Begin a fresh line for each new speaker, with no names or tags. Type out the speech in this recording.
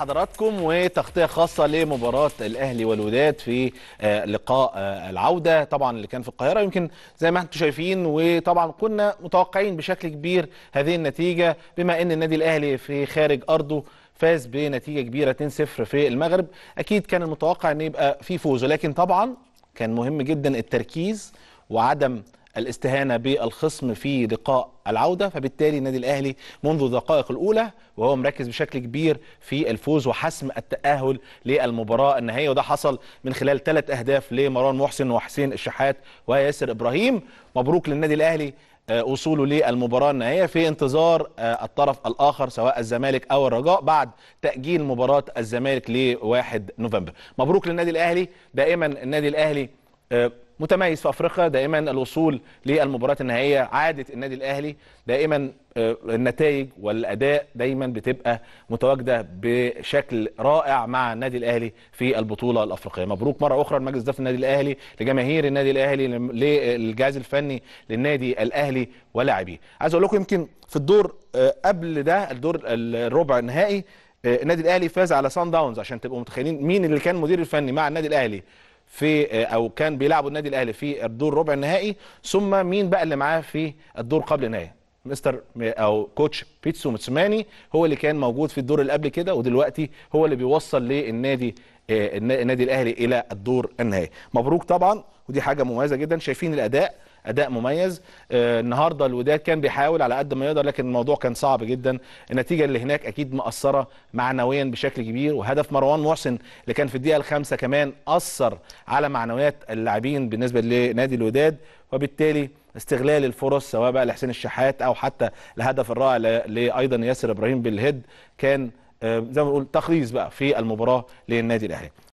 حضراتكم وتغطية خاصة لمباراة الأهلي والوداد في آه، لقاء آه، العودة طبعا اللي كان في القاهرة يمكن زي ما انتم شايفين وطبعا كنا متوقعين بشكل كبير هذه النتيجة بما أن النادي الأهلي في خارج أرضه فاز بنتيجة كبيرة 2-0 في المغرب أكيد كان المتوقع أن يبقى في فوز ولكن طبعا كان مهم جدا التركيز وعدم الاستهانه بالخصم في لقاء العوده فبالتالي النادي الاهلي منذ الدقائق الاولى وهو مركز بشكل كبير في الفوز وحسم التاهل للمباراه النهائيه وده حصل من خلال ثلاث اهداف لمروان محسن وحسين الشحات وياسر ابراهيم مبروك للنادي الاهلي آه، وصوله للمباراة النهائية في انتظار آه، الطرف الآخر سواء الزمالك أو الرجاء بعد تأجيل مباراة الزمالك لواحد نوفمبر مبروك للنادي الأهلي دائما النادي الأهلي آه، متميز في افريقيا دائما الوصول للمباريات النهائيه عاده النادي الاهلي دائما آه، النتائج والاداء دايما بتبقى متواجده بشكل رائع مع النادي الاهلي في البطوله الافريقيه مبروك مره اخرى المجلس ده في النادي الاهلي لجماهير النادي الاهلي للجهاز الفني للنادي الاهلي ولاعبيه عايز اقول لكم يمكن في الدور آه، قبل ده الدور الربع النهائي آه، النادي الاهلي فاز على سان داونز عشان تبقوا متخيلين مين اللي كان مدير الفني مع النادي الاهلي في آه، او كان بيلعبوا النادي الاهلي في الدور ربع النهائي ثم مين بقى اللي معاه في الدور قبل النهائي مستر او كوتش بيتسو متسماني هو اللي كان موجود في الدور اللي قبل كده ودلوقتي هو اللي بيوصل للنادي آه، النادي الاهلي الى الدور النهائي مبروك طبعا ودي حاجه مميزه جدا شايفين الاداء اداء مميز آه، النهارده الوداد كان بيحاول على قد ما يقدر لكن الموضوع كان صعب جدا النتيجه اللي هناك اكيد مأثره معنويا بشكل كبير وهدف مروان محسن اللي كان في الدقيقه الخامسه كمان اثر على معنويات اللاعبين بالنسبه لنادي الوداد وبالتالي استغلال الفرص سواء بقى لحسين الشحات او حتى الهدف الرائع لايضا ياسر ابراهيم بالهيد كان آه، زي ما بنقول تخليص بقى في المباراه للنادي الاهلي